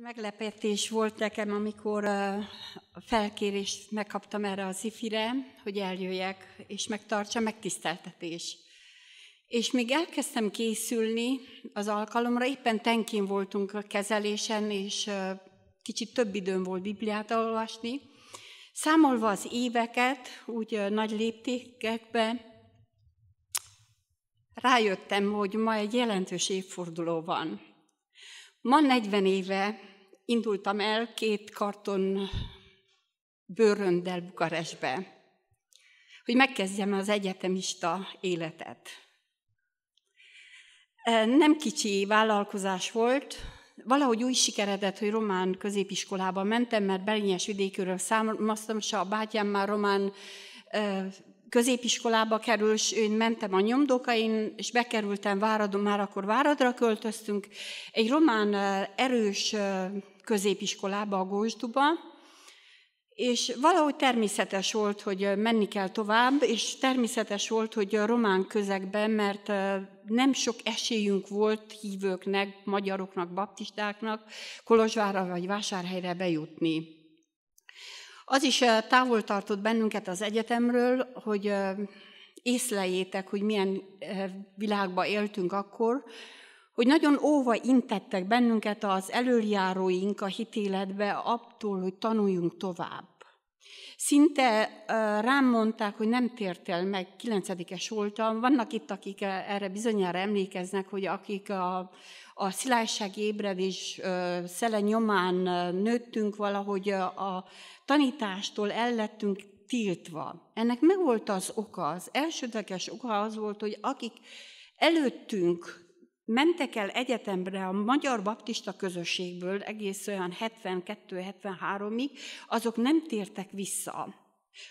Meglepetés volt nekem, amikor a felkérést megkaptam erre az ifire, hogy eljöjjek, és megtartsa megtiszteltetés. És még elkezdtem készülni az alkalomra, éppen tenkin voltunk a kezelésen, és kicsit több időm volt Bibliát olvasni. Számolva az éveket, úgy nagy léptékekbe, rájöttem, hogy ma egy jelentős évforduló van. Ma 40 éve indultam el két karton bőröndel Bukarestbe, hogy megkezdjem az egyetemista életet. Nem kicsi vállalkozás volt, valahogy új sikeredett, hogy román középiskolába mentem, mert belényes vidékről számoltam, se a bátyám már román középiskolába kerül, és én mentem a nyomdokain, és bekerültem Váradon, már akkor Váradra költöztünk, egy román erős középiskolába, a Gózsduba, és valahogy természetes volt, hogy menni kell tovább, és természetes volt, hogy a román közegben, mert nem sok esélyünk volt hívőknek, magyaroknak, baptistáknak Kolozsvára vagy Vásárhelyre bejutni. Az is távol tartott bennünket az egyetemről, hogy észlejétek, hogy milyen világba éltünk akkor, hogy nagyon óva intettek bennünket az előjáróink a hitéletbe attól, hogy tanuljunk tovább. Szinte rám mondták, hogy nem tértél meg, kilencedikes voltam. Vannak itt, akik erre bizonyára emlékeznek, hogy akik a, a szilágyság ébredés szele nyomán nőttünk valahogy a, tanítástól ellettünk tiltva. Ennek meg volt az oka, az elsődleges oka az volt, hogy akik előttünk mentek el egyetemre a magyar baptista közösségből egész olyan 72-73-ig, azok nem tértek vissza.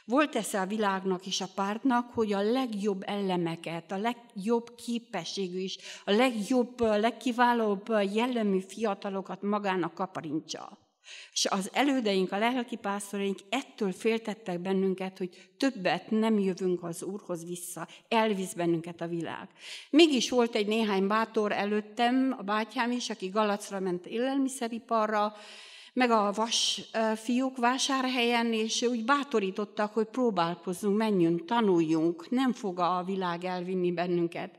Volt esze a világnak és a pártnak, hogy a legjobb elemeket, a legjobb képességű is, a legjobb, legkiválóbb jellemű fiatalokat magának kaparintsa. És az elődeink, a lelki pásztoraink ettől féltettek bennünket, hogy többet nem jövünk az Úrhoz vissza, elvisz bennünket a világ. Mégis volt egy néhány bátor előttem, a bátyám is, aki Galacra ment élelmiszeriparra, meg a vas fiúk vásárhelyen, és úgy bátorítottak, hogy próbálkozzunk, menjünk, tanuljunk, nem fog a világ elvinni bennünket.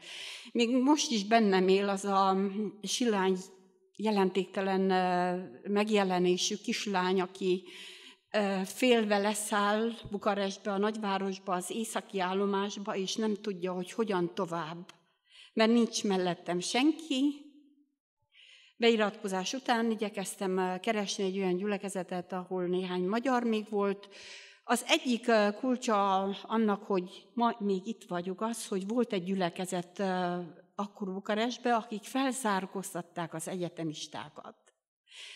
Még most is bennem él az a Silány jelentéktelen megjelenésű kislány, aki félve leszáll Bukarestbe, a nagyvárosba, az északi állomásba, és nem tudja, hogy hogyan tovább. Mert nincs mellettem senki. Beiratkozás után igyekeztem keresni egy olyan gyülekezetet, ahol néhány magyar még volt. Az egyik kulcsa annak, hogy ma még itt vagyok, az, hogy volt egy gyülekezet akkor Bukarestbe, akik felszárkoztatták az egyetemistákat.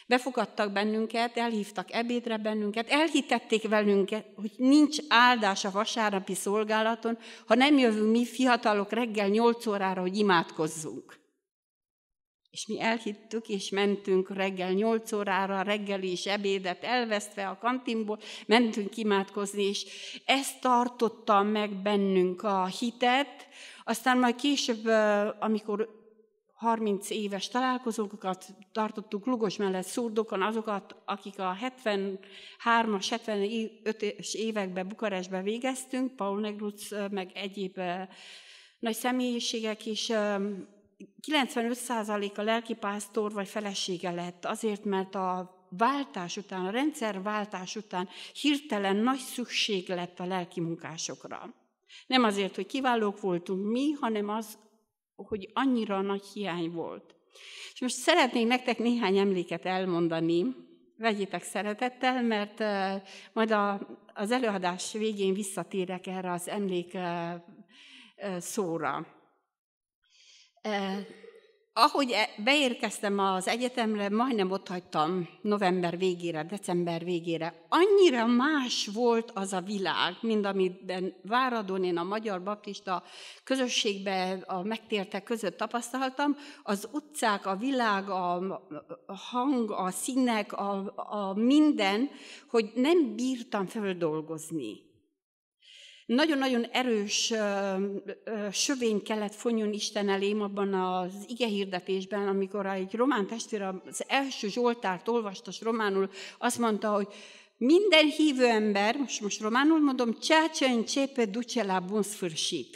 Befogadtak bennünket, elhívtak ebédre bennünket, elhitették velünk, hogy nincs áldás a vasárnapi szolgálaton, ha nem jövünk mi fiatalok reggel 8 órára, hogy imádkozzunk. És mi elhittük, és mentünk reggel 8 órára, reggeli és ebédet elvesztve a kantinból, mentünk imádkozni, és ez tartotta meg bennünk a hitet, aztán majd később, amikor 30 éves találkozókat tartottuk Lugos mellett szurdokon, azokat, akik a 73-as, 75-es években Bukarestben végeztünk, Paul Negruc, meg egyéb nagy személyiségek is, 95%-a lelkipásztor vagy felesége lett, azért, mert a váltás után, a rendszerváltás után hirtelen nagy szükség lett a lelkimunkásokra. Nem azért, hogy kiválók voltunk mi, hanem az, hogy annyira nagy hiány volt. És most szeretnék nektek néhány emléket elmondani, vegyétek szeretettel, mert majd a, az előadás végén visszatérek erre az emlék szóra ahogy e- beérkeztem az egyetemre, majdnem ott hagytam november végére, december végére. Annyira más volt az a világ, mint amiben Váradon én a Magyar Baptista közösségbe a megtértek között tapasztaltam. Az utcák, a világ, a hang, a színek, a, a minden, hogy nem bírtam földolgozni. Nagyon-nagyon erős sövény kellett fonjon Isten elém abban az ige hirdetésben, amikor egy román testvér az első Zsoltárt olvastas románul, azt mondta, hogy minden hívő ember, most, most románul mondom, ceea csépe ducsela duce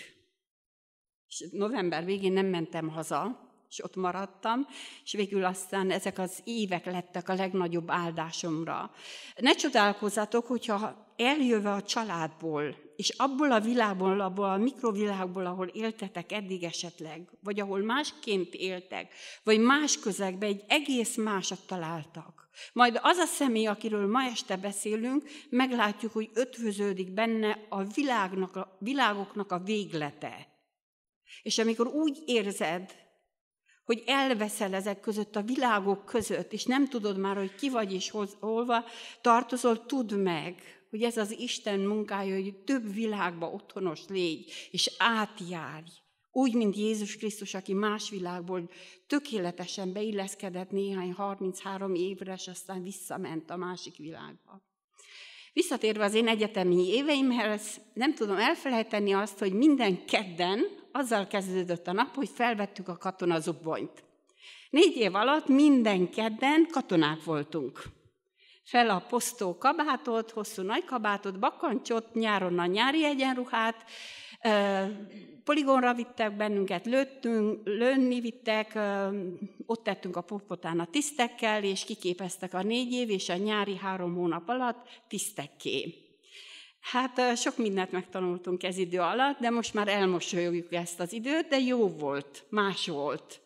november végén nem mentem haza, és ott maradtam, és végül aztán ezek az évek lettek a legnagyobb áldásomra. Ne csodálkozzatok, hogyha eljöve a családból, és abból a világból, abból a mikrovilágból, ahol éltetek eddig esetleg, vagy ahol másként éltek, vagy más közegben egy egész másat találtak. Majd az a személy, akiről ma este beszélünk, meglátjuk, hogy ötvöződik benne a, világnak, a világoknak a véglete. És amikor úgy érzed, hogy elveszel ezek között, a világok között, és nem tudod már, hogy ki vagy és holva tartozol, tudd meg, hogy ez az Isten munkája, hogy több világba otthonos légy, és átjárj. Úgy, mint Jézus Krisztus, aki más világból tökéletesen beilleszkedett néhány 33 évre, és aztán visszament a másik világba. Visszatérve az én egyetemi éveimhez, nem tudom elfelejteni azt, hogy minden kedden azzal kezdődött a nap, hogy felvettük a katonazubonyt. Négy év alatt minden kedden katonák voltunk. Fel a posztó kabátot, hosszú nagy kabátot, bakancsot, nyáron a nyári egyenruhát, poligonra vittek bennünket, lőttünk, lőni vittek, ott tettünk a popotán a tisztekkel, és kiképeztek a négy év és a nyári három hónap alatt tisztekké. Hát sok mindent megtanultunk ez idő alatt, de most már elmosolyogjuk ezt az időt, de jó volt, más volt.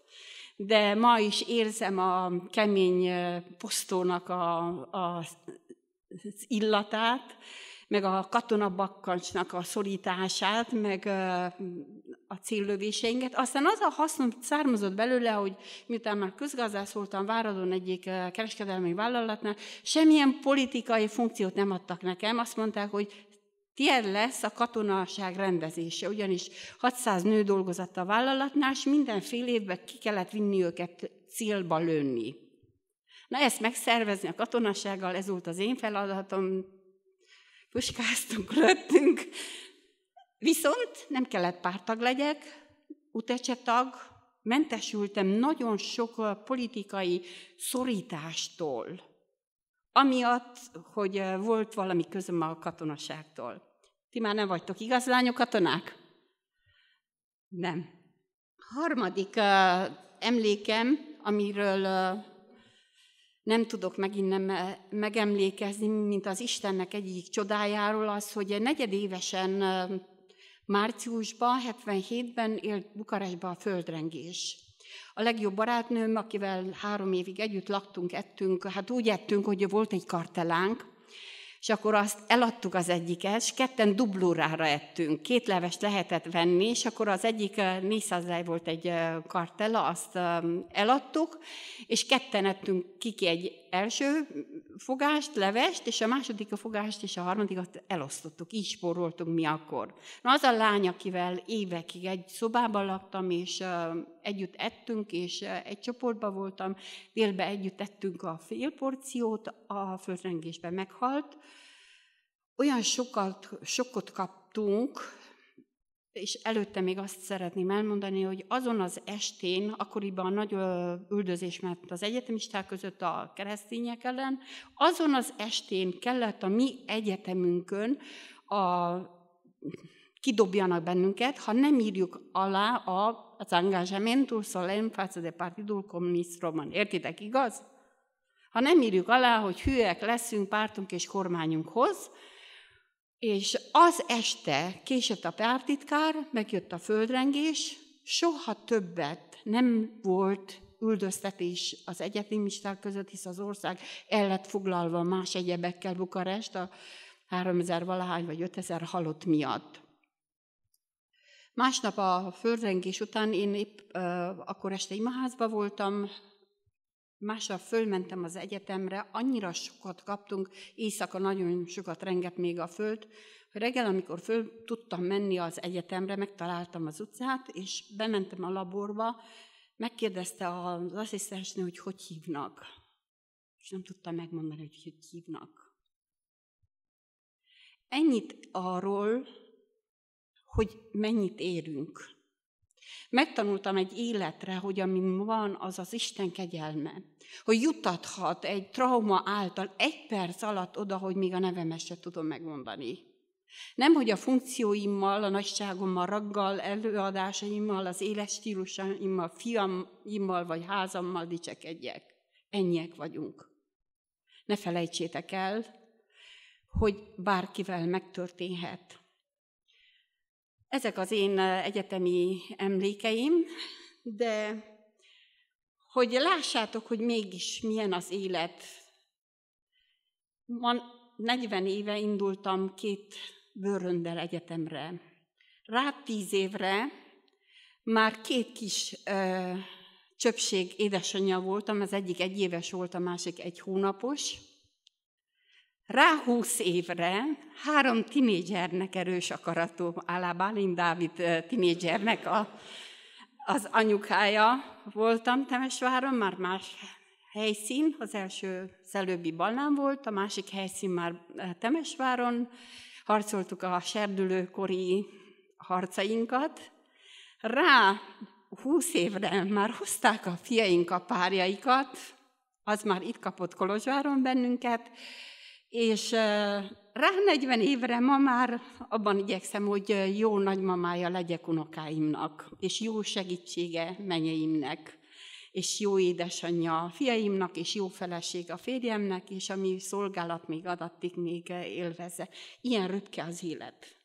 De ma is érzem a kemény posztónak a, a, az illatát, meg a katonabakkancsnak a szorítását, meg a céllövéseinket. Aztán az a hasznom származott belőle, hogy miután már közgazdász voltam Váradon egyik kereskedelmi vállalatnál, semmilyen politikai funkciót nem adtak nekem. Azt mondták, hogy Tied lesz a katonaság rendezése, ugyanis 600 nő dolgozott a vállalatnál, és minden fél évben ki kellett vinni őket célba lőni. Na ezt megszervezni a katonasággal, ez volt az én feladatom, puskáztunk, lőttünk, viszont nem kellett pártag legyek, utece tag, mentesültem nagyon sok politikai szorítástól, amiatt, hogy volt valami közöm a katonaságtól. Ti már nem vagytok igaz lányok katonák? Nem. Harmadik uh, emlékem, amiről uh, nem tudok megint nem megemlékezni, mint az Istennek egyik csodájáról, az, hogy negyedévesen uh, márciusban, 77-ben élt Bukarestben a földrengés. A legjobb barátnőm, akivel három évig együtt laktunk, ettünk, hát úgy ettünk, hogy volt egy kartelánk, és akkor azt eladtuk az egyiket, és ketten dublórára ettünk. Két levest lehetett venni, és akkor az egyik 400 lej volt egy kartella, azt eladtuk, és ketten ettünk kiki egy első fogást, levest, és a második a fogást, és a harmadikat elosztottuk. Így spóroltunk mi akkor. Na az a lány, akivel évekig egy szobában laktam, és uh, együtt ettünk, és uh, egy csoportban voltam, délben együtt ettünk a fél porciót, a földrengésben meghalt. Olyan sokat, sokot kaptunk, és előtte még azt szeretném elmondani, hogy azon az estén, akkoriban nagy üldözés ment az egyetemisták között a keresztények ellen, azon az estén kellett a mi egyetemünkön a, kidobjanak bennünket, ha nem írjuk alá a, az engagement solemn szóval face de partidul communist roman. Értitek, igaz? Ha nem írjuk alá, hogy hülyek leszünk pártunk és kormányunkhoz, és az este késett a pártitkár, megjött a földrengés, soha többet nem volt üldöztetés az egyetemisták között, hisz az ország el lett foglalva más egyebekkel Bukarest a 3000 valahány vagy 5000 halott miatt. Másnap a földrengés után én épp uh, akkor este imaházba voltam, Mással fölmentem az egyetemre, annyira sokat kaptunk, éjszaka nagyon sokat rengett még a föld, hogy reggel, amikor föl tudtam menni az egyetemre, megtaláltam az utcát, és bementem a laborba, megkérdezte az asszisztensnő, hogy hogy hívnak. És nem tudtam megmondani, hogy hogy hívnak. Ennyit arról, hogy mennyit érünk Megtanultam egy életre, hogy ami van, az az Isten kegyelme. Hogy jutathat egy trauma által egy perc alatt oda, hogy még a nevemet se tudom megmondani. Nem, hogy a funkcióimmal, a nagyságommal, raggal, előadásaimmal, az életstílusaimmal, fiamimmal vagy házammal dicsekedjek. Ennyiek vagyunk. Ne felejtsétek el, hogy bárkivel megtörténhet. Ezek az én egyetemi emlékeim, de hogy lássátok, hogy mégis milyen az élet. Man, 40 éve indultam két bőröndel egyetemre. Rá tíz évre már két kis ö, csöpség édesanyja voltam, az egyik egy éves volt, a másik egy hónapos, rá húsz évre három tinédzsernek erős akaratú, Alá Bálint Dávid tinédzsernek a, az anyukája voltam Temesváron, már más helyszín, az első az előbbi volt, a másik helyszín már Temesváron, harcoltuk a serdülőkori harcainkat. Rá húsz évre már hozták a fiaink a párjaikat, az már itt kapott Kolozsváron bennünket, és rá 40 évre ma már abban igyekszem, hogy jó nagymamája legyek unokáimnak, és jó segítsége menyeimnek, és jó édesanyja a fiaimnak, és jó feleség a férjemnek, és ami szolgálat még adattig még élvezze. Ilyen röpke az élet.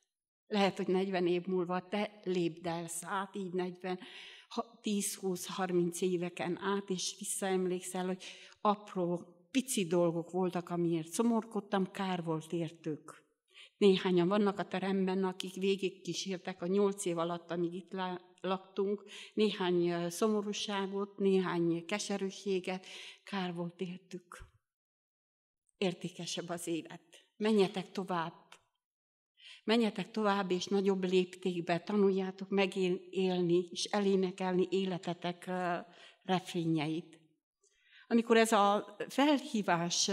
Lehet, hogy 40 év múlva te lépd el szát, így 40, 10-20-30 éveken át, és visszaemlékszel, hogy apró pici dolgok voltak, amiért szomorkodtam, kár volt értük. Néhányan vannak a teremben, akik végig kísértek a nyolc év alatt, amíg itt laktunk, néhány szomorúságot, néhány keserűséget, kár volt értük. Értékesebb az élet. Menjetek tovább. Menjetek tovább, és nagyobb léptékbe tanuljátok megélni és elénekelni életetek refényeit amikor ez a felhívás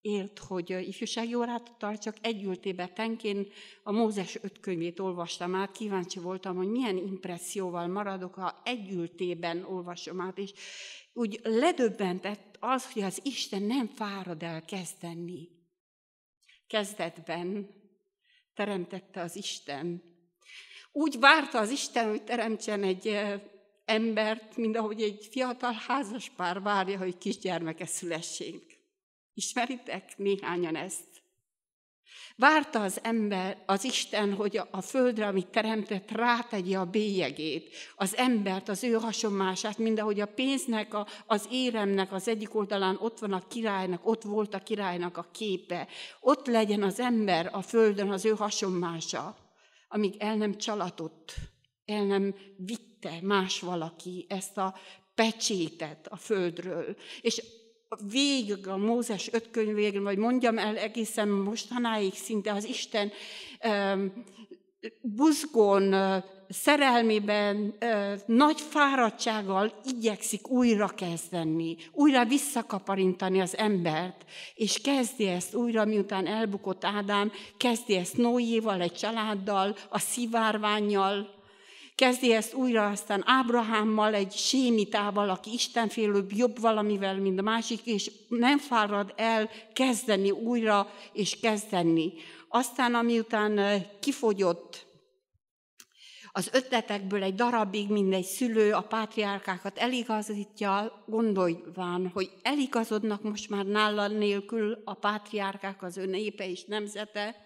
élt, hogy ifjúsági órát tartsak, tenkén a Mózes öt könyvét olvastam át, kíváncsi voltam, hogy milyen impresszióval maradok, ha együltében olvasom át, és úgy ledöbbentett az, hogy az Isten nem fárad el kezdeni. Kezdetben teremtette az Isten. Úgy várta az Isten, hogy teremtsen egy embert, mint ahogy egy fiatal házaspár várja, hogy kisgyermeke szülessék. Ismeritek néhányan ezt? Várta az ember, az Isten, hogy a földre, amit teremtett, rátegye a bélyegét, az embert, az ő hasonlását, mint ahogy a pénznek, a, az éremnek az egyik oldalán ott van a királynak, ott volt a királynak a képe. Ott legyen az ember a földön az ő hasonmása, amíg el nem csalatott el nem vitte más valaki ezt a pecsétet a földről. És végig a Mózes öt könyvén, vagy mondjam el egészen mostanáig szinte az Isten buzgón, szerelmében, nagy fáradtsággal igyekszik újra kezdeni, újra visszakaparintani az embert, és kezdi ezt újra, miután elbukott Ádám, kezdi ezt Noéval, egy családdal, a szivárványjal, Kezdi ezt újra aztán Ábrahámmal, egy sémitával, aki istenfélőbb, jobb valamivel, mint a másik, és nem fárad el kezdeni újra és kezdeni. Aztán, amiután kifogyott az ötletekből egy darabig mindegy szülő a pátriárkákat eligazítja, gondolván, hogy eligazodnak most már nála nélkül a pátriárkák, az ő népe és nemzete,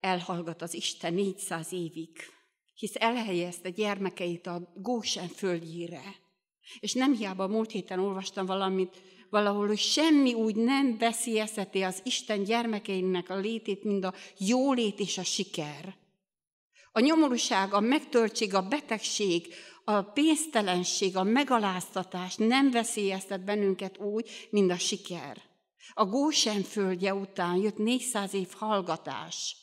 elhallgat az Isten 400 évig hisz elhelyezte gyermekeit a Gósen földjére. És nem hiába múlt héten olvastam valamit, valahol, hogy semmi úgy nem veszélyezteti az Isten gyermekeinek a létét, mint a jólét és a siker. A nyomorúság, a megtöltség, a betegség, a pénztelenség, a megaláztatás nem veszélyeztet bennünket úgy, mint a siker. A Gósen földje után jött 400 év hallgatás –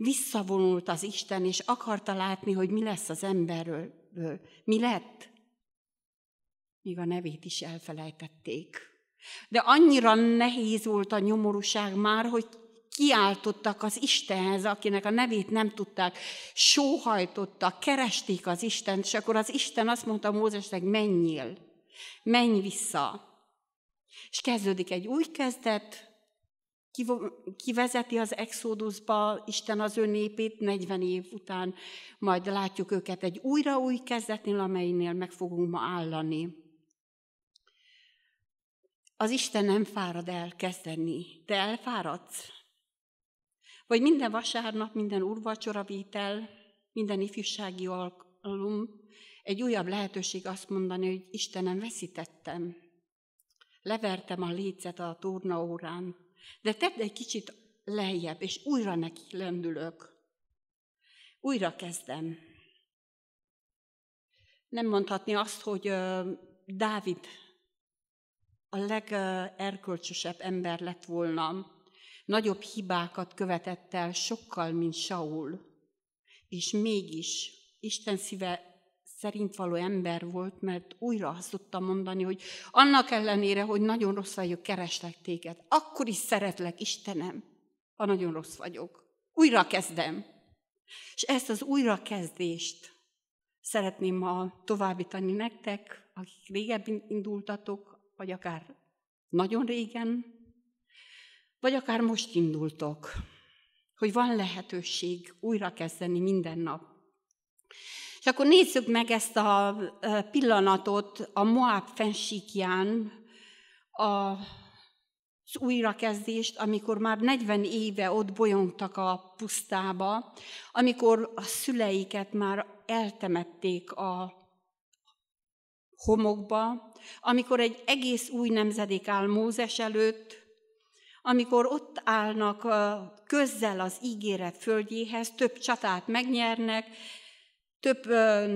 Visszavonult az Isten, és akarta látni, hogy mi lesz az emberről. Mi lett? Míg a nevét is elfelejtették. De annyira nehéz volt a nyomorúság már, hogy kiáltottak az Istenhez, akinek a nevét nem tudták, sóhajtottak, keresték az Istent, és akkor az Isten azt mondta Mózesnek, menjél, menj vissza. És kezdődik egy új kezdet, kivezeti az exodusba Isten az ő népét 40 év után, majd látjuk őket egy újra új kezdetnél, amelynél meg fogunk ma állani. Az Isten nem fárad el kezdeni. Te elfáradsz? Vagy minden vasárnap, minden urvacsoravétel, minden ifjúsági alkalom egy újabb lehetőség azt mondani, hogy Istenem, veszítettem. Levertem a lécet a tornaórán, de tedd egy kicsit lejjebb, és újra neki lendülök. Újra kezdem. Nem mondhatni azt, hogy uh, Dávid a legerkölcsösebb ember lett volna, nagyobb hibákat követett el sokkal, mint Saul. És mégis Isten szíve szerint való ember volt, mert újra azt tudtam mondani, hogy annak ellenére, hogy nagyon rossz vagyok, kereslek téged. Akkor is szeretlek, Istenem, ha nagyon rossz vagyok. Újra kezdem. És ezt az újrakezdést szeretném ma továbbítani nektek, akik régebben indultatok, vagy akár nagyon régen, vagy akár most indultok, hogy van lehetőség újrakezdeni minden nap. És akkor nézzük meg ezt a pillanatot a Moab fensíkján, a az újrakezdést, amikor már 40 éve ott bolyongtak a pusztába, amikor a szüleiket már eltemették a homokba, amikor egy egész új nemzedék áll Mózes előtt, amikor ott állnak közzel az ígéret földjéhez, több csatát megnyernek, több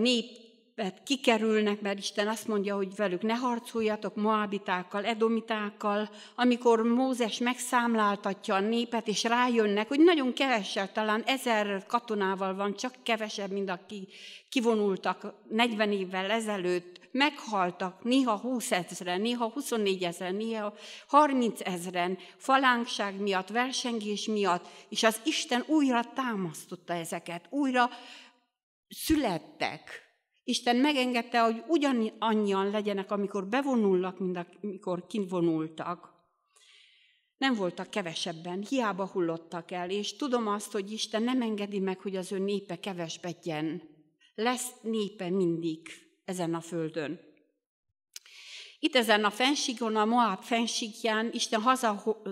népet hát kikerülnek, mert Isten azt mondja, hogy velük ne harcoljatok, moabitákkal, edomitákkal. Amikor Mózes megszámláltatja a népet, és rájönnek, hogy nagyon kevesebb, talán ezer katonával van, csak kevesebb, mint aki kivonultak 40 évvel ezelőtt, meghaltak, néha 20 ezeren, néha 24 ezeren, néha 30 ezeren, falánkság miatt, versengés miatt, és az Isten újra támasztotta ezeket, újra születtek. Isten megengedte, hogy ugyanannyian legyenek, amikor bevonulnak, mint amikor kivonultak. Nem voltak kevesebben, hiába hullottak el, és tudom azt, hogy Isten nem engedi meg, hogy az ő népe kevesbedjen. Lesz népe mindig ezen a földön. Itt ezen a fensíkon, a Moab fensíkján Isten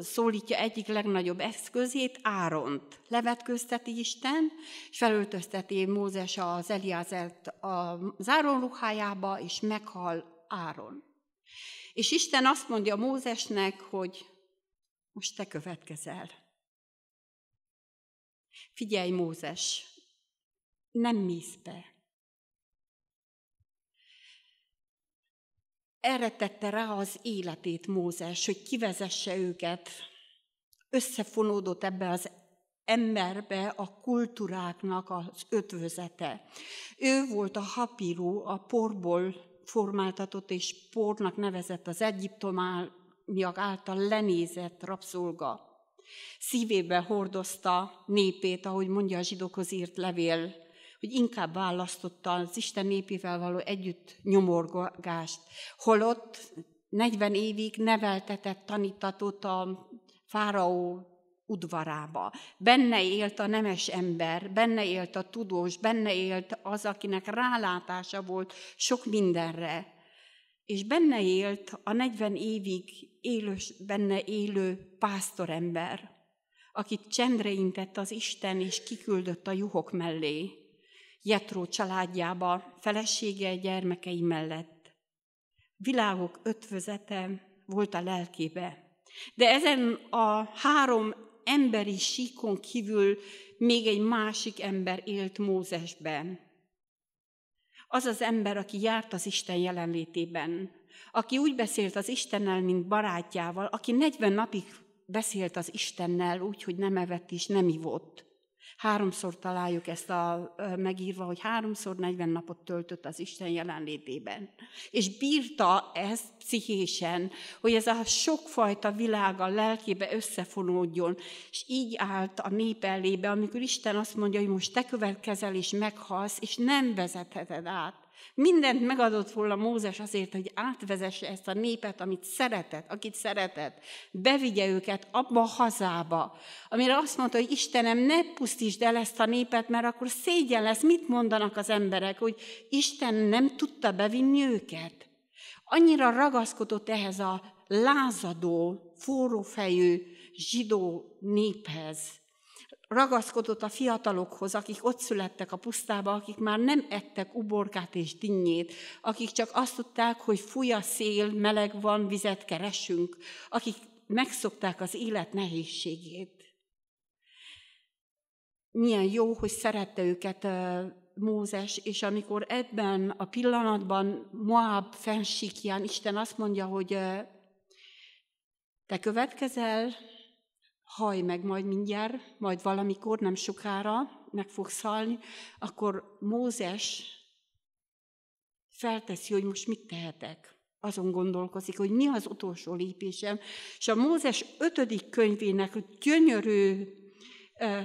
szólítja egyik legnagyobb eszközét, Áront. Levetközteti Isten, és felöltözteti Mózes az Eliázert az Áron ruhájába, és meghal Áron. És Isten azt mondja Mózesnek, hogy most te következel. Figyelj, Mózes, nem mész be. erre tette rá az életét Mózes, hogy kivezesse őket. Összefonódott ebbe az emberbe a kultúráknak az ötvözete. Ő volt a hapiró, a porból formáltatott és pornak nevezett az egyiptomániak által lenézett rabszolga. Szívébe hordozta népét, ahogy mondja a zsidókhoz írt levél, hogy inkább választotta az Isten népével való együtt nyomorgást. Holott 40 évig neveltetett tanítatót a fáraó udvarába. Benne élt a nemes ember, benne élt a tudós, benne élt az, akinek rálátása volt sok mindenre. És benne élt a 40 évig élős, benne élő pásztorember, akit csendre intett az Isten, és kiküldött a juhok mellé. Jetró családjába, felesége gyermekei mellett. Világok ötvözete volt a lelkébe. De ezen a három emberi síkon kívül még egy másik ember élt Mózesben. Az az ember, aki járt az Isten jelenlétében, aki úgy beszélt az Istennel, mint barátjával, aki 40 napig beszélt az Istennel úgy, hogy nem evett és nem ivott. Háromszor találjuk ezt a, megírva, hogy háromszor 40 napot töltött az Isten jelenlétében. És bírta ezt pszichésen, hogy ez a sokfajta világ a lelkébe összefonódjon, és így állt a nép elébe, amikor Isten azt mondja, hogy most te következel és meghalsz, és nem vezetheted át. Mindent megadott volna Mózes azért, hogy átvezesse ezt a népet, amit szeretett, akit szeretett, bevigye őket abba a hazába, amire azt mondta, hogy Istenem, ne pusztítsd el ezt a népet, mert akkor szégyen lesz, mit mondanak az emberek, hogy Isten nem tudta bevinni őket. Annyira ragaszkodott ehhez a lázadó, forrófejű zsidó néphez, ragaszkodott a fiatalokhoz, akik ott születtek a pusztába, akik már nem ettek uborkát és dinnyét, akik csak azt tudták, hogy fúj a szél, meleg van, vizet keresünk, akik megszokták az élet nehézségét. Milyen jó, hogy szerette őket Mózes, és amikor ebben a pillanatban Moab fensíkján Isten azt mondja, hogy te következel, haj meg majd mindjárt, majd valamikor, nem sokára, meg fogsz halni, akkor Mózes felteszi, hogy most mit tehetek. Azon gondolkozik, hogy mi az utolsó lépésem. És a Mózes ötödik könyvének gyönyörű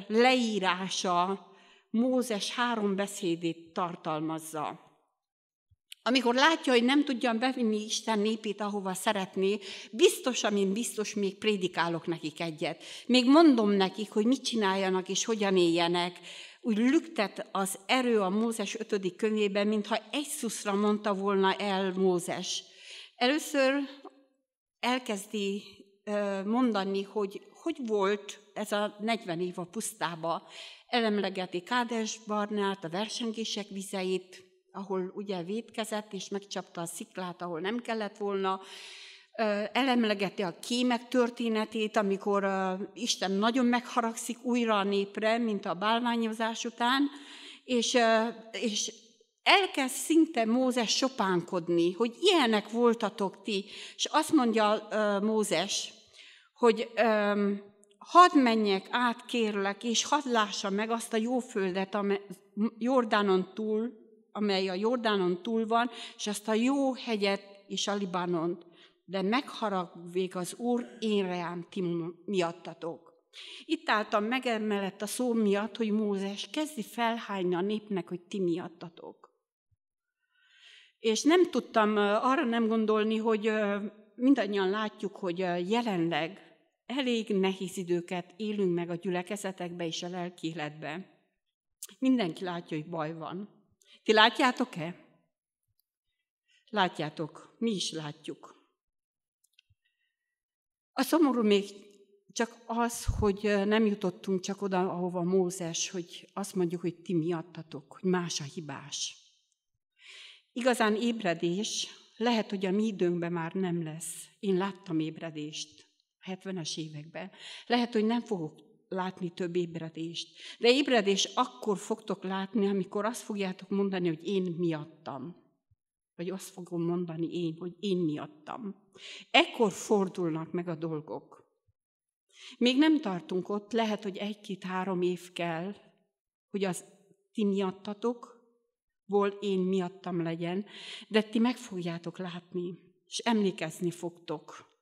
leírása Mózes három beszédét tartalmazza. Amikor látja, hogy nem tudjam bevinni Isten népét, ahova szeretné, biztos, amin biztos, még prédikálok nekik egyet. Még mondom nekik, hogy mit csináljanak és hogyan éljenek. Úgy lüktet az erő a Mózes 5. könyvében, mintha egy szuszra mondta volna el Mózes. Először elkezdi mondani, hogy hogy volt ez a 40 év a pusztába. Elemlegeti Kádes Barnát, a versengések vizeit, ahol ugye védkezett, és megcsapta a sziklát, ahol nem kellett volna, elemlegeti a kémek történetét, amikor Isten nagyon megharagszik újra a népre, mint a bálványozás után, és, és elkezd szinte Mózes sopánkodni, hogy ilyenek voltatok ti. És azt mondja Mózes, hogy hadd menjek át, kérlek, és hadd lássa meg azt a jó földet, amely Jordánon túl, amely a Jordánon túl van, és ezt a jó hegyet és a Libanont, de megharagvék az Úr én reám ti miattatok. Itt álltam meg emellett a szó miatt, hogy Mózes kezdi felhányni a népnek, hogy ti miattatok. És nem tudtam arra nem gondolni, hogy mindannyian látjuk, hogy jelenleg elég nehéz időket élünk meg a gyülekezetekbe és a lelki életbe. Mindenki látja, hogy baj van. Ti látjátok-e? Látjátok, mi is látjuk. A szomorú még csak az, hogy nem jutottunk csak oda, ahova Mózes, hogy azt mondjuk, hogy ti miattatok, hogy más a hibás. Igazán ébredés lehet, hogy a mi időnkben már nem lesz. Én láttam ébredést 70-es években. Lehet, hogy nem fogok látni több ébredést. De ébredés akkor fogtok látni, amikor azt fogjátok mondani, hogy én miattam. Vagy azt fogom mondani én, hogy én miattam. Ekkor fordulnak meg a dolgok. Még nem tartunk ott, lehet, hogy egy-két-három év kell, hogy az ti miattatok, ból én miattam legyen, de ti meg fogjátok látni, és emlékezni fogtok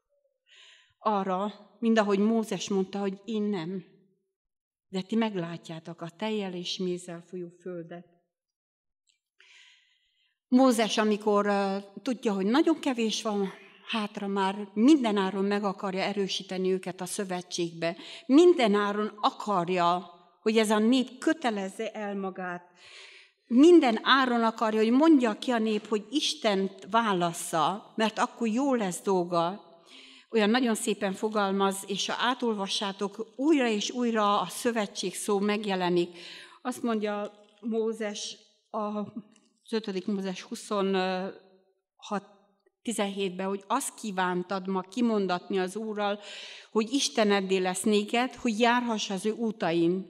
arra, mindahogy Mózes mondta, hogy én nem de ti meglátjátok a tejjel és mézzel folyó földet. Mózes, amikor tudja, hogy nagyon kevés van hátra már mindenáron meg akarja erősíteni őket a szövetségbe. Mindenáron akarja, hogy ez a nép kötelezze el magát. Minden áron akarja, hogy mondja ki a nép, hogy Istent válassza, mert akkor jó lesz dolga olyan nagyon szépen fogalmaz, és ha átolvassátok, újra és újra a szövetség szó megjelenik. Azt mondja Mózes, a 5. Mózes 26 17-ben, hogy azt kívántad ma kimondatni az Úrral, hogy Isteneddé lesz néked, hogy járhass az ő útain,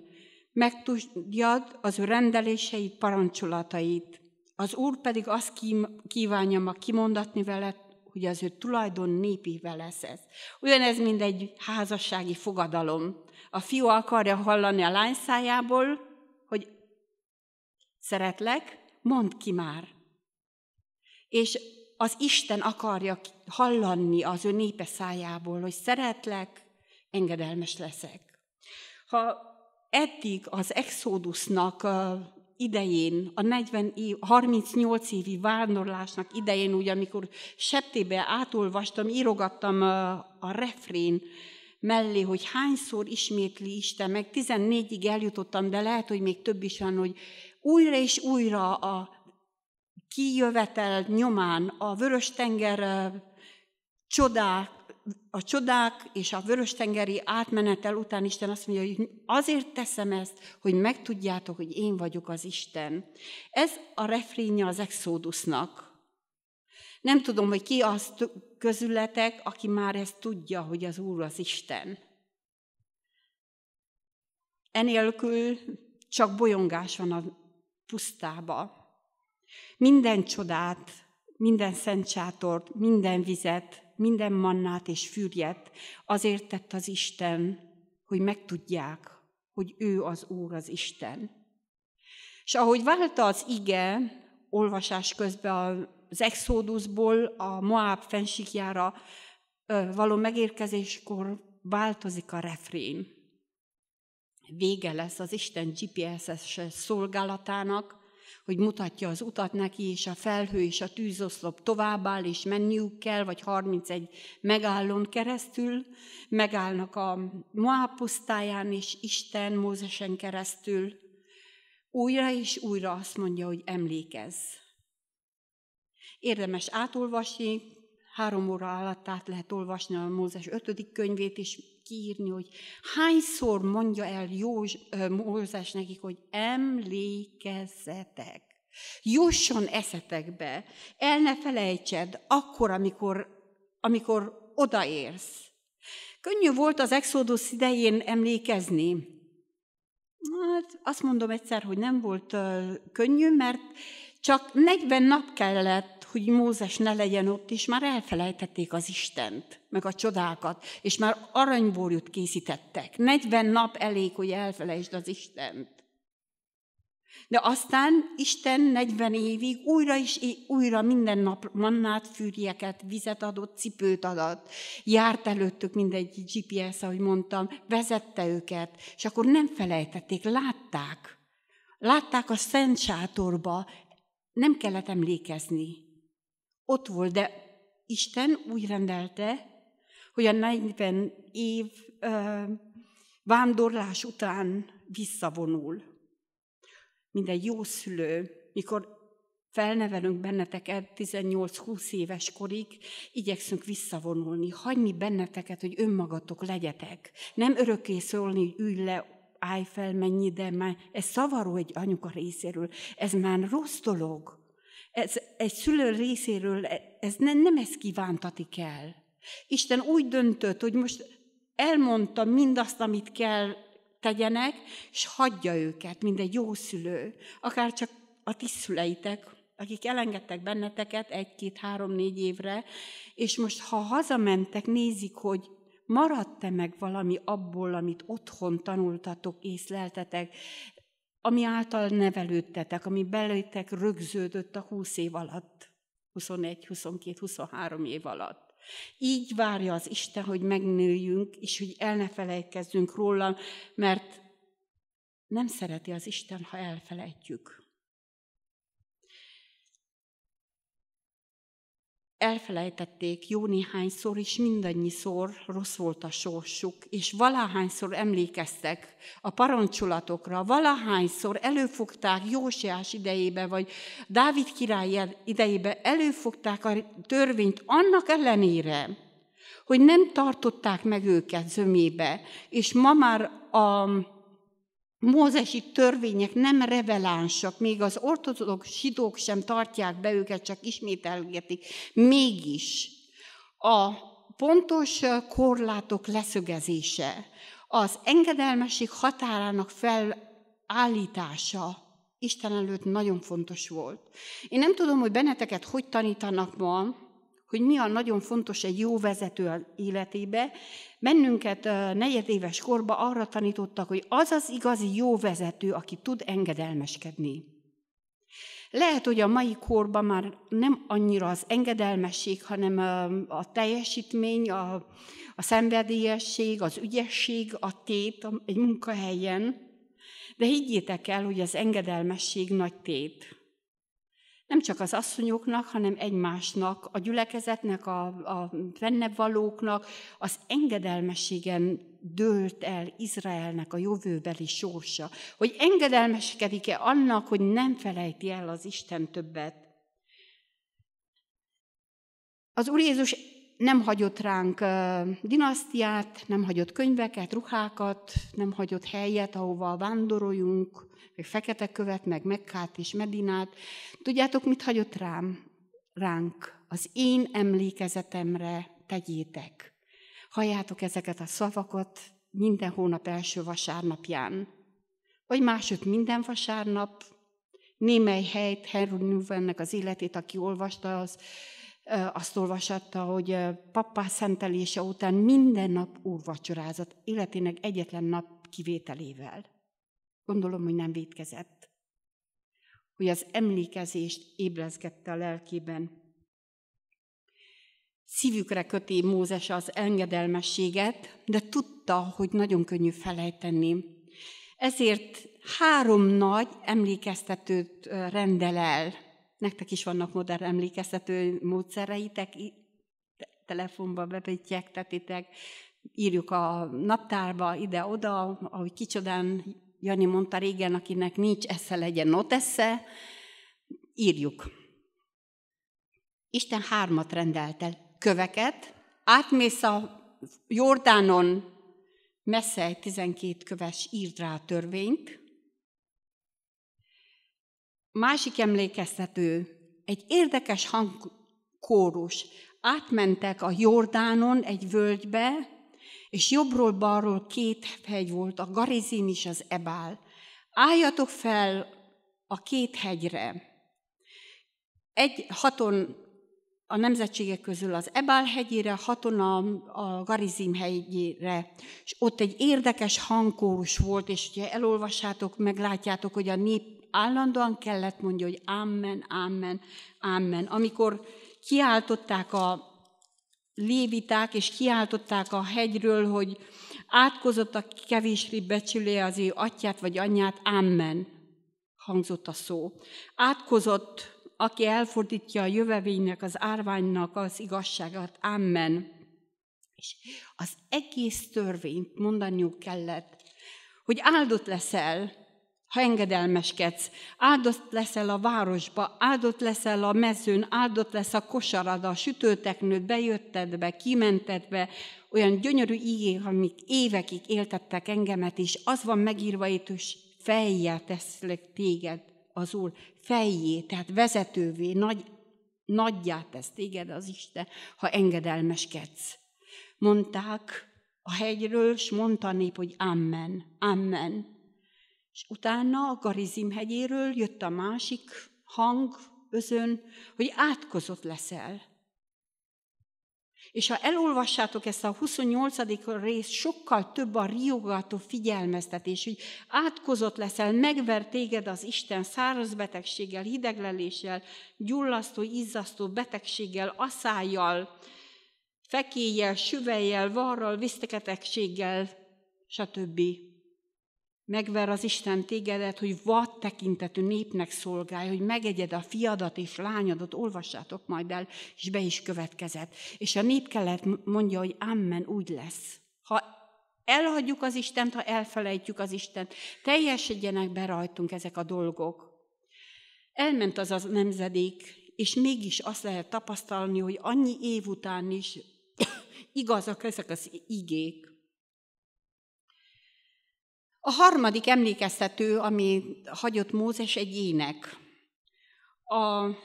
megtudjad az ő rendeléseit, parancsolatait. Az Úr pedig azt kívánja ma kimondatni veled, hogy az ő tulajdon népével lesz ez. ez, mint egy házassági fogadalom. A fiú akarja hallani a lány szájából, hogy szeretlek, mondd ki már. És az Isten akarja hallani az ő népe szájából, hogy szeretlek, engedelmes leszek. Ha eddig az exodusnak idején, a 40 év, 38 évi vándorlásnak idején, ugye, amikor septébe átolvastam, írogattam a, a refrén mellé, hogy hányszor ismétli Isten, meg 14-ig eljutottam, de lehet, hogy még több is van, hogy újra és újra a kijövetel nyomán a vörös tenger csodák, a csodák és a vöröstengeri átmenetel után Isten azt mondja, hogy azért teszem ezt, hogy megtudjátok, hogy én vagyok az Isten. Ez a refrénje az exódusnak. Nem tudom, hogy ki az közületek, aki már ezt tudja, hogy az Úr az Isten. Enélkül csak bolyongás van a pusztába. Minden csodát minden szent sátort, minden vizet, minden mannát és fürjet azért tett az Isten, hogy megtudják, hogy ő az Úr az Isten. És ahogy válta az ige, olvasás közben az Exodusból a Moab fensikjára való megérkezéskor változik a refrén. Vége lesz az Isten GPS-es szolgálatának, hogy mutatja az utat neki, és a felhő és a tűzoszlop továbbáll, és menniük kell, vagy 31 megállón keresztül, megállnak a Moab pusztáján, és Isten Mózesen keresztül újra és újra azt mondja, hogy emlékezz. Érdemes átolvasni, három óra alatt át lehet olvasni a Mózes ötödik könyvét, és kiírni, hogy hányszor mondja el Józs, Mózes nekik, hogy emlékezzetek. Jusson eszetekbe, el ne felejtsed, akkor, amikor, amikor odaérsz. Könnyű volt az exodus idején emlékezni. Hát azt mondom egyszer, hogy nem volt uh, könnyű, mert csak 40 nap kellett hogy Mózes ne legyen ott, és már elfelejtették az Istent, meg a csodákat, és már aranyborjút készítettek. 40 nap elég, hogy elfelejtsd az Istent. De aztán Isten 40 évig újra és újra minden nap mannát, fűrjeket, vizet adott, cipőt adott, járt előttük mindegy GPS, ahogy mondtam, vezette őket, és akkor nem felejtették, látták. Látták a szent sátorba, nem kellett emlékezni ott volt, de Isten úgy rendelte, hogy a 40 év ö, vándorlás után visszavonul. Minden jó szülő, mikor felnevelünk benneteket 18-20 éves korig, igyekszünk visszavonulni, hagyni benneteket, hogy önmagatok legyetek. Nem örökké szólni, hogy ülj le, állj fel, mennyi, de már ez szavaró egy anyuka részéről, ez már rossz dolog. Ez egy szülő részéről, e, ez ne, nem ez kívántatik el. Isten úgy döntött, hogy most elmondta mindazt, amit kell tegyenek, és hagyja őket, mint egy jó szülő. Akár csak a ti szüleitek, akik elengedtek benneteket egy-két-három-négy évre, és most ha hazamentek, nézik, hogy maradt-e meg valami abból, amit otthon tanultatok, észleltetek, ami által nevelődtetek, ami belétek rögződött a 20 év alatt, 21, 22, 23 év alatt. Így várja az Isten, hogy megnőjünk, és hogy el ne felejtkezzünk róla, mert nem szereti az Isten, ha elfelejtjük. elfelejtették jó néhányszor, és mindannyiszor rossz volt a sorsuk, és valahányszor emlékeztek a parancsolatokra, valahányszor előfogták Jósiás idejébe, vagy Dávid király idejébe, előfogták a törvényt annak ellenére, hogy nem tartották meg őket zömébe, és ma már a mózesi törvények nem revelánsak, még az ortodox zsidók sem tartják be őket, csak ismételgetik. Mégis a pontos korlátok leszögezése, az engedelmesség határának felállítása Isten előtt nagyon fontos volt. Én nem tudom, hogy benneteket hogy tanítanak ma, hogy mi a nagyon fontos egy jó vezető az életébe. Mennünket negyedéves korba arra tanítottak, hogy az az igazi jó vezető, aki tud engedelmeskedni. Lehet, hogy a mai korban már nem annyira az engedelmesség, hanem a teljesítmény, a, a szenvedélyesség, az ügyesség, a tét egy munkahelyen, de higgyétek el, hogy az engedelmesség nagy tét nem csak az asszonyoknak, hanem egymásnak, a gyülekezetnek, a, a fennebb valóknak, az engedelmességen dőlt el Izraelnek a jövőbeli sorsa, hogy engedelmeskedik-e annak, hogy nem felejti el az Isten többet. Az Úr Jézus nem hagyott ránk dinasztiát, nem hagyott könyveket, ruhákat, nem hagyott helyet, ahova vándoroljunk meg fekete követ, meg Mekkát és Medinát. Tudjátok, mit hagyott rám, ránk? Az én emlékezetemre tegyétek. Halljátok ezeket a szavakat minden hónap első vasárnapján, vagy másod minden vasárnap, némely helyt Henry Newmannek az életét, aki olvasta, az, azt olvasatta, hogy pappá szentelése után minden nap úrvacsorázat, életének egyetlen nap kivételével. Gondolom, hogy nem védkezett. Hogy az emlékezést ébrezgette a lelkében. Szívükre köté Mózes az engedelmességet, de tudta, hogy nagyon könnyű felejteni. Ezért három nagy emlékeztetőt rendel el. Nektek is vannak modern emlékeztető módszereitek, telefonba bepítjek, tetitek, írjuk a naptárba ide-oda, ahogy kicsodán Jani mondta régen, akinek nincs esze, legyen not esze, írjuk. Isten hármat rendelt el, köveket, átmész a Jordánon messze egy 12 köves írd rá a törvényt. Másik emlékeztető, egy érdekes hangkórus. Átmentek a Jordánon egy völgybe, és jobbról-balról két hegy volt, a Garizim és az Ebál. Álljatok fel a két hegyre. Egy haton a nemzetségek közül az Ebál hegyére, haton a, a Garizim hegyére, és ott egy érdekes hangkórus volt, és ugye elolvassátok, meglátjátok, hogy a nép állandóan kellett mondja, hogy ámmen, ámmen, ámmen. Amikor kiáltották a, léviták, és kiáltották a hegyről, hogy átkozott a kevésbé becsülé az ő atyát vagy anyját, Amen, hangzott a szó. Átkozott, aki elfordítja a jövevénynek, az árványnak az igazságát, Amen. És az egész törvényt mondaniuk kellett, hogy áldott leszel, ha engedelmeskedsz, áldott leszel a városba, áldott leszel a mezőn, áldott lesz a kosarada, a be, bejöttedbe, kimentedbe, olyan gyönyörű ígé, amik évekig éltettek engemet, és az van megírva itt, hogy fejjel teszlek téged az Úr, fejjé, tehát vezetővé, nagy, nagyjá tesz téged az Isten, ha engedelmeskedsz. Mondták a hegyről, és mondta a nép, hogy Amen, Amen. És utána a Garizim hegyéről jött a másik hang özön, hogy átkozott leszel. És ha elolvassátok ezt a 28. rész, sokkal több a riogató figyelmeztetés, hogy átkozott leszel, megver téged az Isten száraz betegséggel, hidegleléssel, gyullasztó, izzasztó betegséggel, aszájjal, fekéjjel, süvejjel, varral, viszteketegséggel, stb. Megver az Isten tégedet, hogy vad tekintetű népnek szolgálj, hogy megegyed a fiadat és lányadat, olvassátok majd el, és be is következett. És a nép kellett mondja, hogy Amen, úgy lesz. Ha elhagyjuk az Istent, ha elfelejtjük az Istent, teljesedjenek be rajtunk ezek a dolgok. Elment az az nemzedék, és mégis azt lehet tapasztalni, hogy annyi év után is igazak ezek az igék. A harmadik emlékeztető, ami hagyott Mózes, egy ének. A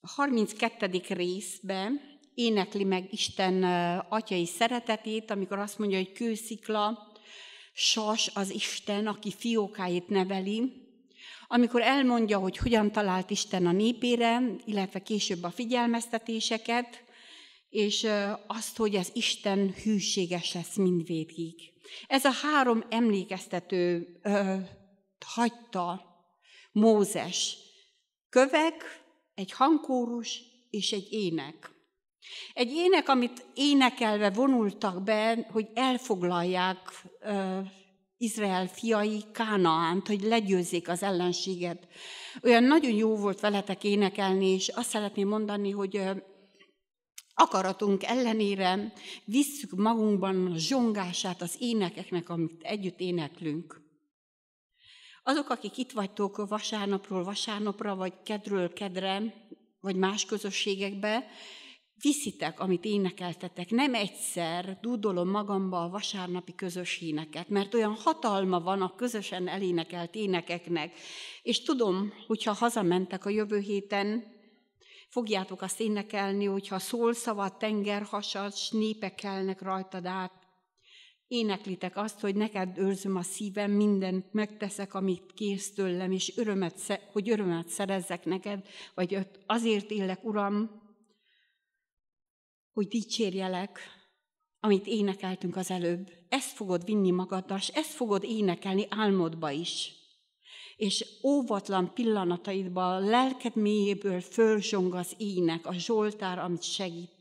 32. részben énekli meg Isten atyai szeretetét, amikor azt mondja, hogy kőszikla, sas az Isten, aki fiókáit neveli, amikor elmondja, hogy hogyan talált Isten a népére, illetve később a figyelmeztetéseket, és azt, hogy az Isten hűséges lesz mindvégig. Ez a három emlékeztető ö, hagyta Mózes. Kövek, egy hangkórus és egy ének. Egy ének, amit énekelve vonultak be, hogy elfoglalják ö, Izrael fiai Kánaánt, hogy legyőzzék az ellenséget. Olyan nagyon jó volt veletek énekelni, és azt szeretném mondani, hogy akaratunk ellenére visszük magunkban a zsongását az énekeknek, amit együtt éneklünk. Azok, akik itt vagytok vasárnapról vasárnapra, vagy kedről kedre, vagy más közösségekbe, viszitek, amit énekeltetek. Nem egyszer dúdolom magamba a vasárnapi közös éneket, mert olyan hatalma van a közösen elénekelt énekeknek. És tudom, hogyha hazamentek a jövő héten, Fogjátok azt énekelni, hogyha hasad, s népek kelnek rajtad át. Éneklitek azt, hogy neked őrzöm a szívem, mindent megteszek, amit kérsz tőlem, és örömet, hogy örömet szerezzek neked, vagy azért élek, Uram, hogy dicsérjelek, amit énekeltünk az előbb. Ezt fogod vinni magaddal, és ezt fogod énekelni álmodba is és óvatlan pillanataidban a lelked mélyéből fölzsong az ének, a zsoltár, amit segít.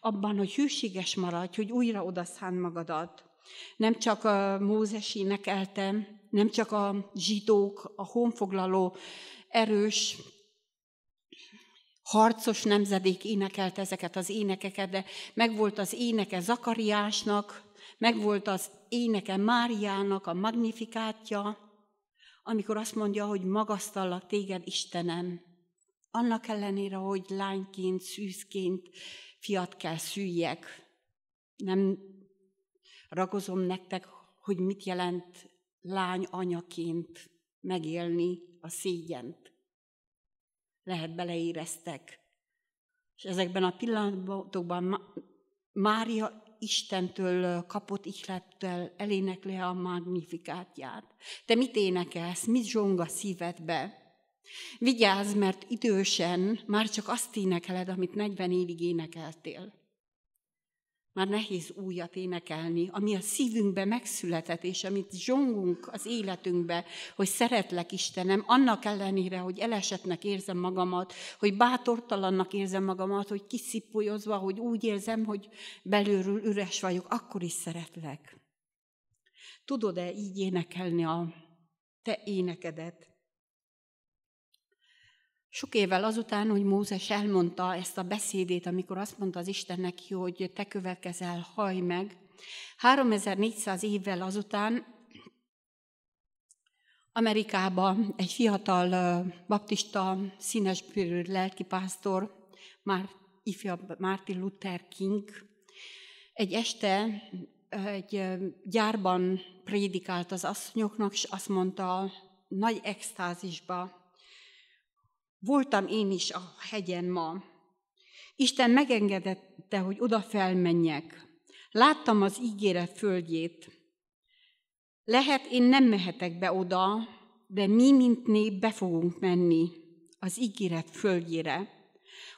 Abban, hogy hűséges maradj, hogy újra odaszánd magadat. Nem csak a Mózes énekelte, nem csak a zsidók, a honfoglaló erős harcos nemzedék énekelt ezeket az énekeket, de megvolt az éneke Zakariásnak, megvolt az éneke Máriának, a magnifikátja, amikor azt mondja, hogy magasztallak téged, Istenem, annak ellenére, hogy lányként, szűzként, fiat kell szüljek. Nem ragozom nektek, hogy mit jelent lány anyaként megélni a szégyent. Lehet beleéreztek. És ezekben a pillanatokban Mária Istentől kapott ihlettel elénekli a magnifikátját. Te mit énekelsz, mit zsong a szívedbe? Vigyázz, mert idősen már csak azt énekeled, amit 40 évig énekeltél már nehéz újat énekelni, ami a szívünkbe megszületett, és amit zsongunk az életünkbe, hogy szeretlek Istenem, annak ellenére, hogy elesetnek érzem magamat, hogy bátortalannak érzem magamat, hogy kiszippujozva, hogy úgy érzem, hogy belülről üres vagyok, akkor is szeretlek. Tudod-e így énekelni a te énekedet? Sok évvel azután, hogy Mózes elmondta ezt a beszédét, amikor azt mondta az Istennek, hogy te következel, haj meg, 3400 évvel azután Amerikában egy fiatal baptista színesbőrű lelkipásztor, már ifjabb Martin Luther King, egy este egy gyárban prédikált az asszonyoknak, és azt mondta nagy extázisba, Voltam én is a hegyen ma. Isten megengedette, hogy oda felmenjek. Láttam az ígéret földjét. Lehet, én nem mehetek be oda, de mi, mint nép, be fogunk menni az ígéret földjére.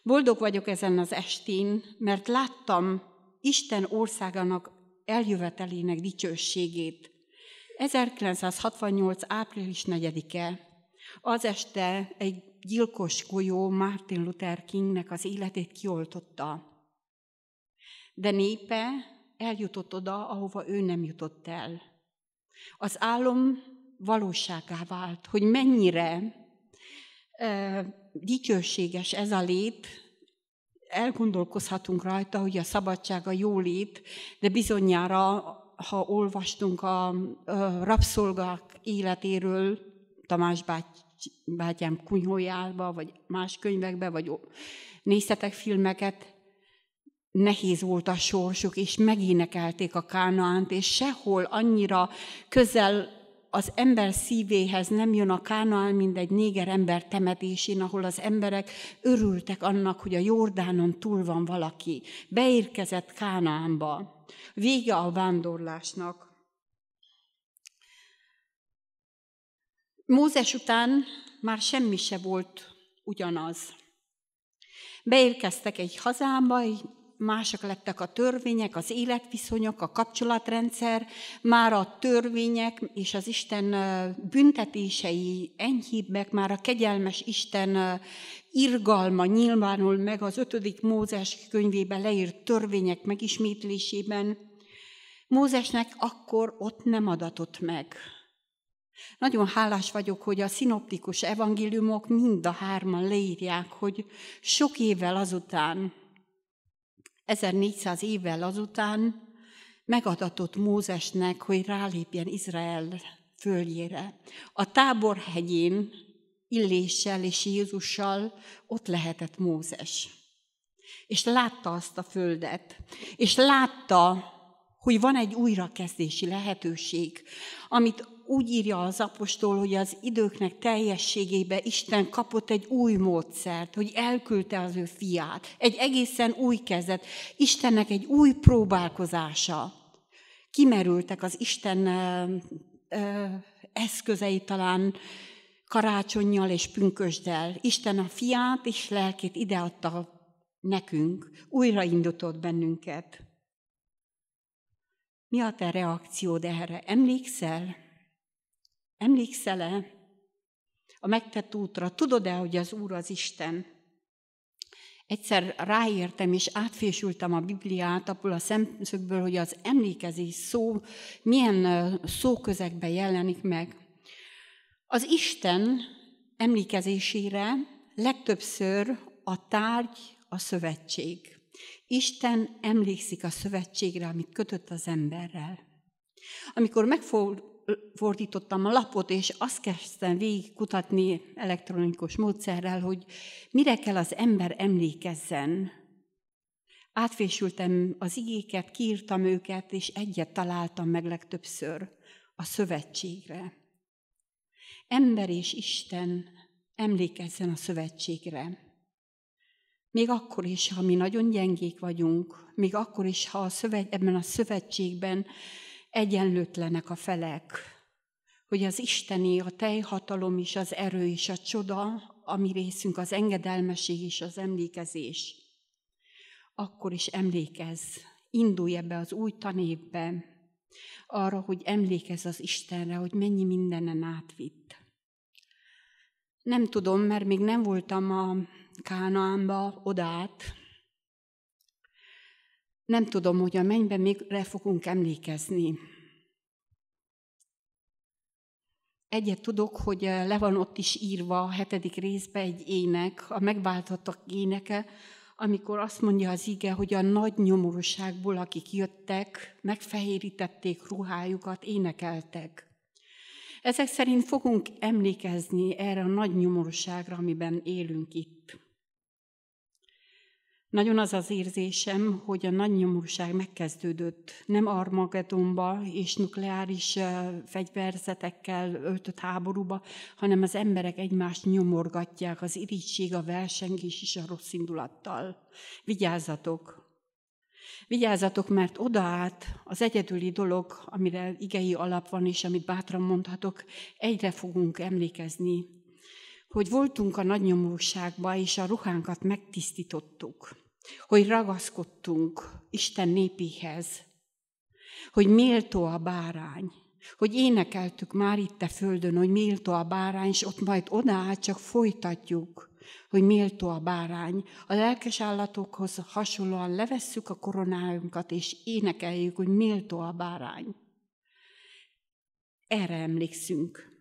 Boldog vagyok ezen az estén, mert láttam Isten országának eljövetelének dicsőségét. 1968. április 4-e, az este egy gyilkos golyó Martin Luther Kingnek az életét kioltotta. De népe eljutott oda, ahova ő nem jutott el. Az álom valóságá vált, hogy mennyire e, dicsőséges ez a lét, elgondolkozhatunk rajta, hogy a szabadság a jólét, de bizonyára, ha olvastunk a, a rabszolgák életéről, Tamás báty, bátyám kunyhójába, vagy más könyvekbe, vagy néztetek filmeket, nehéz volt a sorsuk, és megénekelték a Kánaánt, és sehol annyira közel az ember szívéhez nem jön a Kánaán, mint egy néger ember temetésén, ahol az emberek örültek annak, hogy a Jordánon túl van valaki. Beérkezett Kánaánba. Vége a vándorlásnak. Mózes után már semmi se volt ugyanaz. Beérkeztek egy hazámba, mások lettek a törvények, az életviszonyok, a kapcsolatrendszer, már a törvények és az Isten büntetései enyhébbek, már a kegyelmes Isten irgalma nyilvánul meg az 5. Mózes könyvében leírt törvények megismétlésében. Mózesnek akkor ott nem adatott meg nagyon hálás vagyok, hogy a szinoptikus evangéliumok mind a hárman leírják, hogy sok évvel azután, 1400 évvel azután megadatott Mózesnek, hogy rálépjen Izrael följére. A tábor hegyén Illéssel és Jézussal ott lehetett Mózes. És látta azt a földet, és látta, hogy van egy újrakezdési lehetőség, amit úgy írja az apostol, hogy az időknek teljességébe Isten kapott egy új módszert, hogy elküldte az ő fiát. Egy egészen új kezdet. Istennek egy új próbálkozása. Kimerültek az Isten ö, ö, eszközei talán karácsonyjal és pünkösdel. Isten a fiát és lelkét ideadta nekünk, újraindított bennünket. Mi a te reakciód erre? Emlékszel? Emlékszel-e a megtett útra? Tudod-e, hogy az Úr az Isten? Egyszer ráértem és átfésültem a Bibliát abból a szemszögből, hogy az emlékezés szó milyen szóközegben jelenik meg. Az Isten emlékezésére legtöbbször a tárgy a szövetség. Isten emlékszik a szövetségre, amit kötött az emberrel. Amikor megfog, fordítottam a lapot, és azt kezdtem végigkutatni elektronikus módszerrel, hogy mire kell az ember emlékezzen. Átfésültem az igéket, kiírtam őket, és egyet találtam meg legtöbbször, a szövetségre. Ember és Isten emlékezzen a szövetségre. Még akkor is, ha mi nagyon gyengék vagyunk, még akkor is, ha a szövet, ebben a szövetségben egyenlőtlenek a felek, hogy az Isteni, a tejhatalom is, az erő is, a csoda, ami részünk, az engedelmeség is, az emlékezés. Akkor is emlékez, indulj ebbe az új tanévbe, arra, hogy emlékez az Istenre, hogy mennyi mindenen átvitt. Nem tudom, mert még nem voltam a Kánaánba, odát, nem tudom, hogy a mennyben még le fogunk emlékezni. Egyet tudok, hogy eh, le van ott is írva a hetedik részbe egy ének, a megváltottak éneke, amikor azt mondja az ige, hogy a nagy nyomorúságból, akik jöttek, megfehérítették ruhájukat, énekeltek. Ezek szerint fogunk emlékezni erre a nagy nyomorúságra, amiben élünk itt. Nagyon az az érzésem, hogy a nagy nyomorúság megkezdődött. Nem armagedomba és nukleáris fegyverzetekkel öltött háborúba, hanem az emberek egymást nyomorgatják, az irítség, a versengés és a rossz indulattal. Vigyázzatok! Vigyázzatok, mert odaát az egyedüli dolog, amire igei alap van, és amit bátran mondhatok, egyre fogunk emlékezni, hogy voltunk a nagy nyomorúságba, és a ruhánkat megtisztítottuk hogy ragaszkodtunk Isten népihez, hogy méltó a bárány, hogy énekeltük már itt a földön, hogy méltó a bárány, és ott majd odaállt csak folytatjuk, hogy méltó a bárány. A lelkes állatokhoz hasonlóan levesszük a koronáinkat és énekeljük, hogy méltó a bárány. Erre emlékszünk.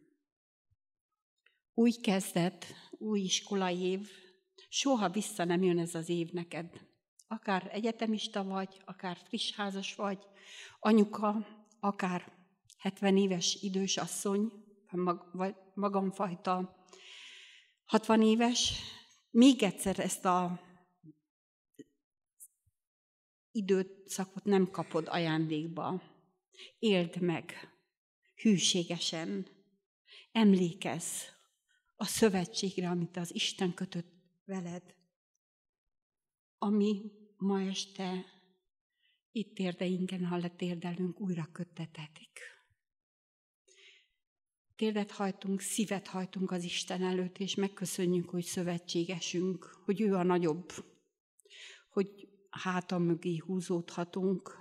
Új kezdet, új iskolai év, soha vissza nem jön ez az év neked. Akár egyetemista vagy, akár friss házas vagy, anyuka, akár 70 éves idős asszony, vagy magamfajta 60 éves, még egyszer ezt a időszakot nem kapod ajándékba. Éld meg hűségesen, emlékezz a szövetségre, amit az Isten kötött veled, ami ma este itt térdeinken hallott térdelünk újra köttetetik. Térdet hajtunk, szívet hajtunk az Isten előtt, és megköszönjük, hogy szövetségesünk, hogy ő a nagyobb, hogy hátam mögé húzódhatunk.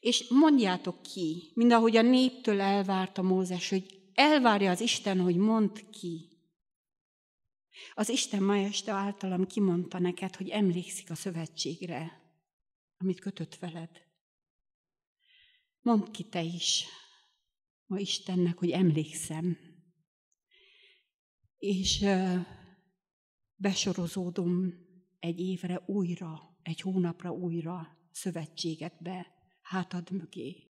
És mondjátok ki, mind ahogy a néptől elvárta Mózes, hogy elvárja az Isten, hogy mond ki, az Isten ma este általam kimondta neked, hogy emlékszik a szövetségre, amit kötött veled. Mondd ki te is ma Istennek, hogy emlékszem. És besorozódom egy évre újra, egy hónapra újra szövetségetbe, hátad mögé.